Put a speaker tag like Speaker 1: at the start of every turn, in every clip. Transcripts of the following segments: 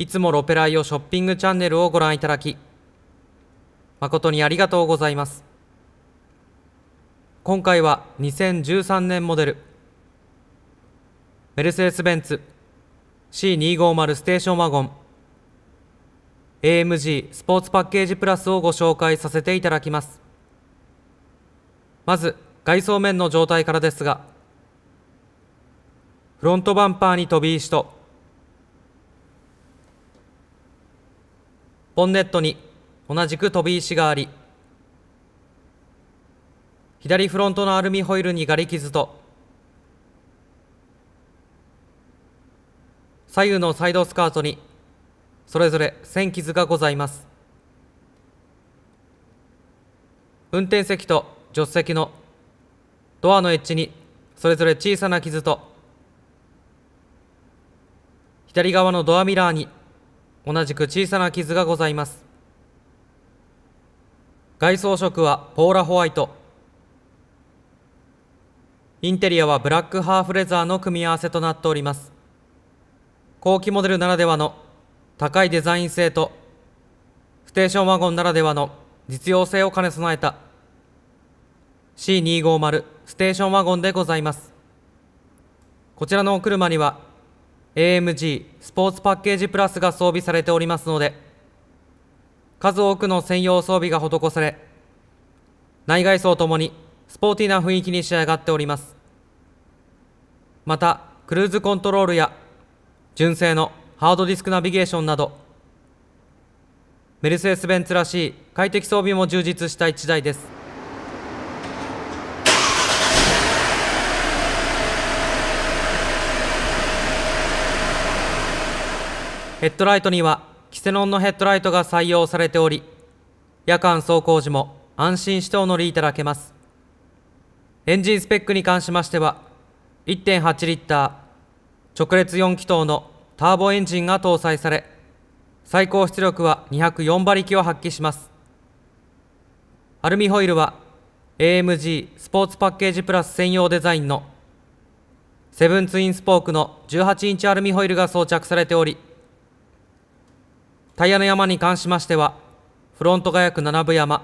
Speaker 1: いつもロペライオショッピングチャンネルをご覧いただき、誠にありがとうございます。今回は2013年モデル、メルセデス・ベンツ C250 ステーションワゴン AMG スポーツパッケージプラスをご紹介させていただきます。まず、外装面の状態からですが、フロントバンパーに飛び石とボンネットに同じく飛び石があり、左フロントのアルミホイルにがり傷と、左右のサイドスカートにそれぞれ線傷がございます。運転席と助手席のドアのエッジにそれぞれ小さな傷と左側のドアミラーに同じく小さな傷がございます外装色はポーラホワイトインテリアはブラックハーフレザーの組み合わせとなっております後期モデルならではの高いデザイン性とステーションワゴンならではの実用性を兼ね備えた C250 ステーションワゴンでございますこちらのお車には AMG スポーツパッケージプラスが装備されておりますので数多くの専用装備が施され内外装ともにスポーティーな雰囲気に仕上がっておりますまたクルーズコントロールや純正のハードディスクナビゲーションなどメルセデス・ベンツらしい快適装備も充実した1台ですヘッドライトにはキセノンのヘッドライトが採用されており夜間走行時も安心してお乗りいただけますエンジンスペックに関しましては1.8リッター直列4気筒のターボエンジンが搭載され最高出力は204馬力を発揮しますアルミホイルは AMG スポーツパッケージプラス専用デザインのセブンツインスポークの18インチアルミホイルが装着されておりタイヤの山に関しましては、フロントが約7分山、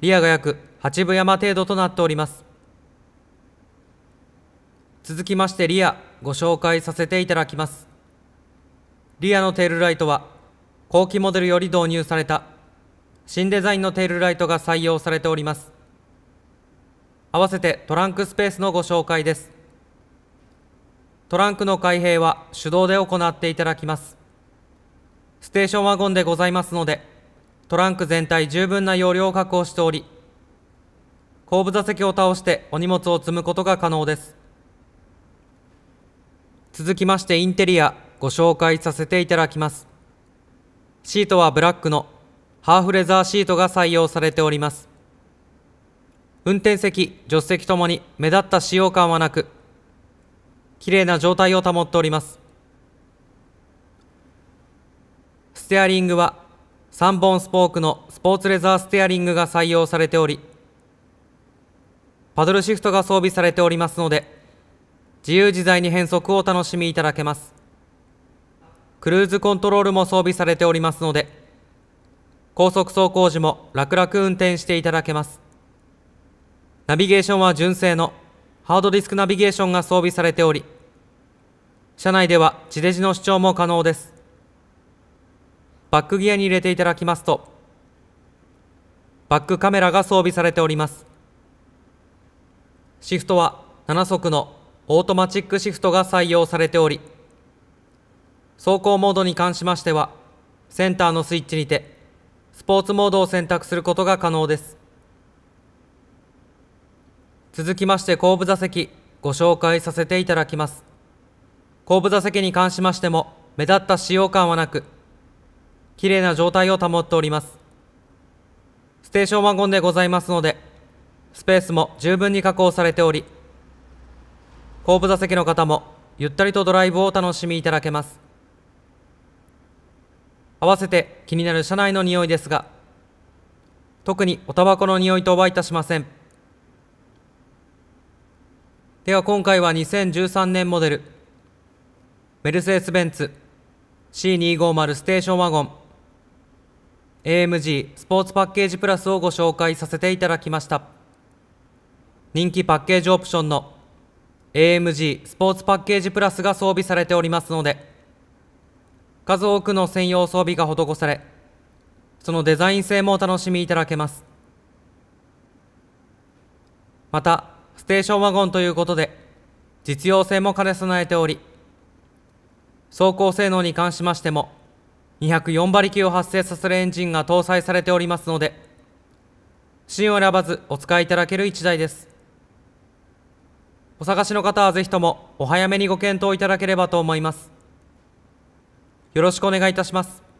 Speaker 1: リアが約8分山程度となっております。続きましてリアご紹介させていただきます。リアのテールライトは後期モデルより導入された新デザインのテールライトが採用されております。合わせてトランクスペースのご紹介です。トランクの開閉は手動で行っていただきます。ステーションワゴンでございますので、トランク全体十分な容量を確保しており、後部座席を倒してお荷物を積むことが可能です。続きましてインテリアご紹介させていただきます。シートはブラックのハーフレザーシートが採用されております。運転席、助手席ともに目立った使用感はなく、綺麗な状態を保っております。ステアリングは3本スポークのスポーツレザーステアリングが採用されており、パドルシフトが装備されておりますので、自由自在に変速をお楽しみいただけます。クルーズコントロールも装備されておりますので、高速走行時も楽々運転していただけます。ナビゲーションは純正のハードディスクナビゲーションが装備されており、車内では地デジの視聴も可能です。バックギアに入れていただきますと、バックカメラが装備されております。シフトは7速のオートマチックシフトが採用されており、走行モードに関しましては、センターのスイッチにて、スポーツモードを選択することが可能です。続きまして後部座席、ご紹介させていただきます。後部座席に関しましても、目立った使用感はなく、綺麗な状態を保っております。ステーションワゴンでございますので、スペースも十分に加工されており、後部座席の方もゆったりとドライブをお楽しみいただけます。合わせて気になる車内の匂いですが、特におタバコの匂いとはいたしません。では今回は2013年モデル、メルセデス・ベンツ C250 ステーションワゴン AMG スポーツパッケージプラスをご紹介させていただきました人気パッケージオプションの AMG スポーツパッケージプラスが装備されておりますので数多くの専用装備が施されそのデザイン性もお楽しみいただけますまたステーションワゴンということで実用性も兼ね備えており走行性能に関しましても204馬力を発生させるエンジンが搭載されておりますので芯を選ばずお使いいただける1台ですお探しの方はぜひともお早めにご検討いただければと思いますよろしくお願いいたします